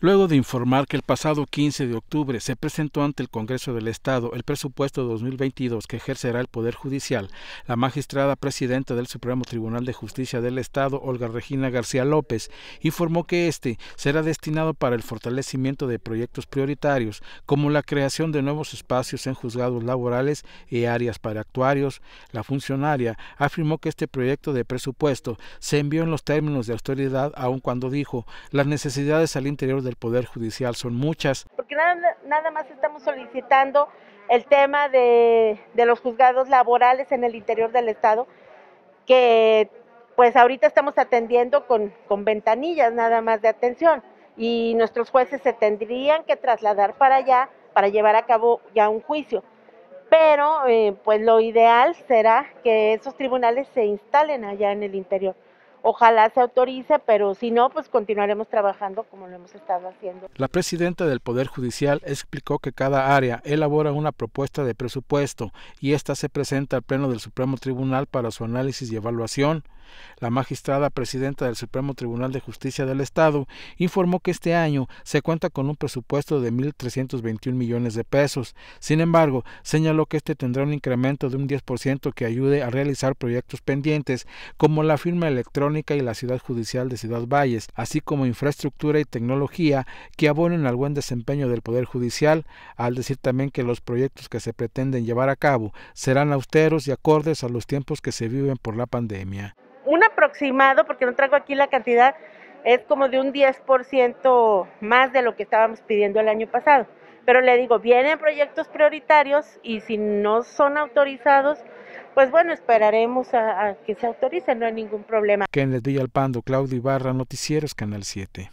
Luego de informar que el pasado 15 de octubre se presentó ante el Congreso del Estado el presupuesto 2022 que ejercerá el Poder Judicial, la magistrada presidenta del Supremo Tribunal de Justicia del Estado, Olga Regina García López, informó que este será destinado para el fortalecimiento de proyectos prioritarios, como la creación de nuevos espacios en juzgados laborales y áreas para actuarios. La funcionaria afirmó que este proyecto de presupuesto se envió en los términos de autoridad, aun cuando dijo las necesidades al interior de del Poder Judicial son muchas. Porque nada, nada más estamos solicitando el tema de, los juzgados laborales en el interior del Estado, que pues ahorita estamos atendiendo con, con ventanillas nada más de atención y nuestros jueces se tendrían que trasladar para allá para llevar a cabo ya un juicio. Pero eh, pues lo ideal será que esos tribunales se instalen allá en el interior. Ojalá se autorice, pero si no, pues continuaremos trabajando como lo hemos estado haciendo. La presidenta del Poder Judicial explicó que cada área elabora una propuesta de presupuesto y esta se presenta al Pleno del Supremo Tribunal para su análisis y evaluación. La magistrada presidenta del Supremo Tribunal de Justicia del Estado informó que este año se cuenta con un presupuesto de 1.321 millones de pesos. Sin embargo, señaló que este tendrá un incremento de un 10% que ayude a realizar proyectos pendientes como la firma electrónica y la ciudad judicial de Ciudad Valles, así como infraestructura y tecnología que abonen al buen desempeño del Poder Judicial, al decir también que los proyectos que se pretenden llevar a cabo serán austeros y acordes a los tiempos que se viven por la pandemia un aproximado, porque no traigo aquí la cantidad, es como de un 10% más de lo que estábamos pidiendo el año pasado. Pero le digo, vienen proyectos prioritarios y si no son autorizados, pues bueno, esperaremos a, que se autoricen, no hay ningún problema. al pando, Claudio Ibarra, Noticieros, Canal 7.